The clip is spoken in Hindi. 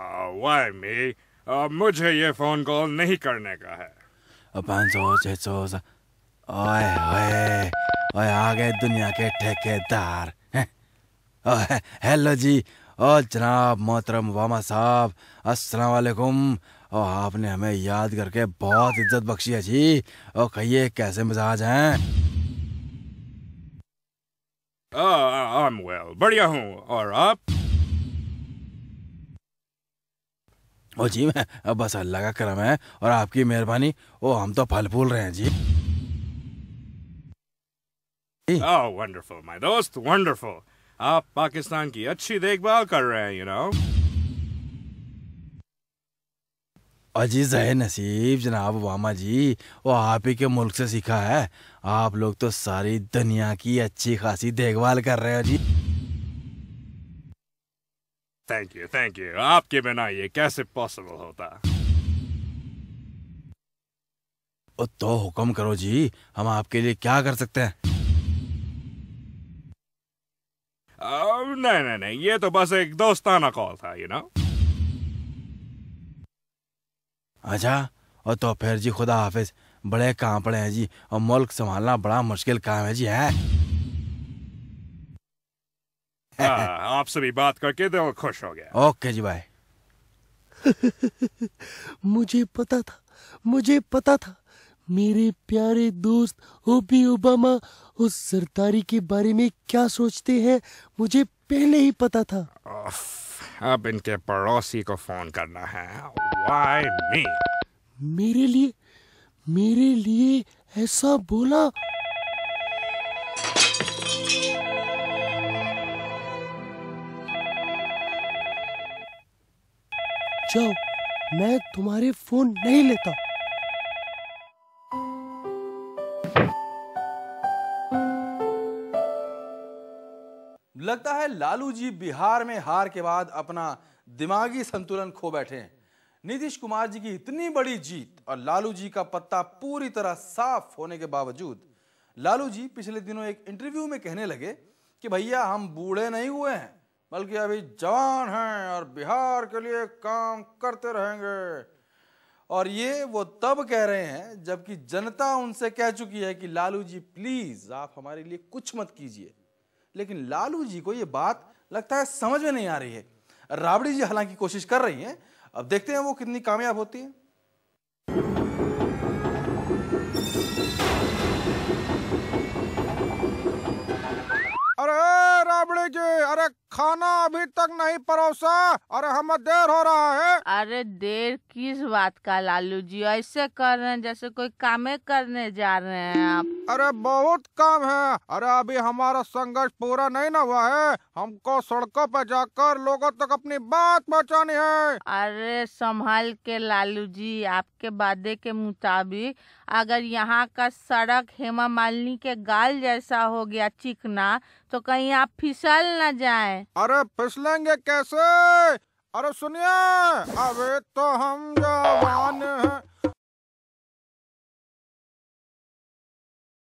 वाई uh, मी uh, मुझे ये फोन कॉल नहीं करने का है पाँच सौ छः सौ ओए ओए ओए आ गए दुनिया के ठेकेदार हेलो जी ओ जनाब मोहतरम वामा साहब अस्सलाम वालेकुम ओ आपने हमें याद करके बहुत इज्जत बख्शी है जी ओ कहिए कैसे मिजाज हैं आई एम वेल बढ़िया हूँ और आप ओ जी मैं बस अल्लाह का करम है और आपकी मेहरबानी ओ हम तो फल फूल रहे हैं जी Oh, wonderful, my दोस्त, wonderful. आप पाकिस्तान की अच्छी देखभाल कर रहे हैं, you know. अजी जहे नसीब जनाब वामा जी वो आप ही के मुल्क से सीखा है आप लोग तो सारी दुनिया की अच्छी खासी देखभाल कर रहे हो जी थैंक यू थैंक यू आपके बिना ये कैसे पॉसिबल होता तो हुक्म करो जी हम आपके लिए क्या कर सकते हैं नहीं नहीं नहीं ये तो बस एक दोस्ताना कॉल था यू नो अच्छा और तो फिर जी खुदा हाफिज बड़े काम पड़े हैं जी और मुल्क संभालना बड़ा मुश्किल काम है जी है हाँ, आपसे भी बात करके तो खुश हो गया ओके जी भाई मुझे पता था मुझे पता था मेरे प्यारे दोस्त ओपी ओबामा उस सरदारी के बारे में क्या सोचते हैं मुझे पहले ही पता था अब इनके पड़ोसी को फोन करना है Why me? मेरे लिए मेरे लिए ऐसा बोला जाओ मैं तुम्हारे फोन नहीं लेता लगता है लालू जी बिहार में हार के बाद अपना दिमागी संतुलन खो बैठे हैं नीतीश कुमार जी की इतनी बड़ी जीत और लालू जी का पत्ता पूरी तरह साफ होने के बावजूद लालू जी पिछले दिनों एक इंटरव्यू में कहने लगे कि भैया हम बूढ़े नहीं हुए हैं बल्कि अभी जवान हैं और बिहार के लिए काम करते रहेंगे और ये वो तब कह रहे हैं जबकि जनता उनसे कह चुकी है कि लालू जी प्लीज़ आप हमारे लिए कुछ मत कीजिए लेकिन लालू जी को ये बात लगता है समझ में नहीं आ रही है राबड़ी जी हालांकि कोशिश कर रही हैं अब देखते हैं वो कितनी कामयाब होती है खाना अभी तक नहीं परोसा अरे हमें देर हो रहा है अरे देर किस बात का लालू जी ऐसे कर रहे हैं जैसे कोई कामे करने जा रहे हैं आप अरे बहुत काम है अरे अभी हमारा संघर्ष पूरा नहीं ना हुआ है हमको सड़कों पर जाकर लोगों तक अपनी बात पहुँचानी है अरे संभाल के लालू जी आपके वादे के मुताबिक अगर यहाँ का सड़क हेमा मालिनी के गाल जैसा हो गया चिकना तो कहीं आप फिसल न जाए है अरे फिसलेंगे कैसे अरे सुनिए अबे तो हम जवान हैं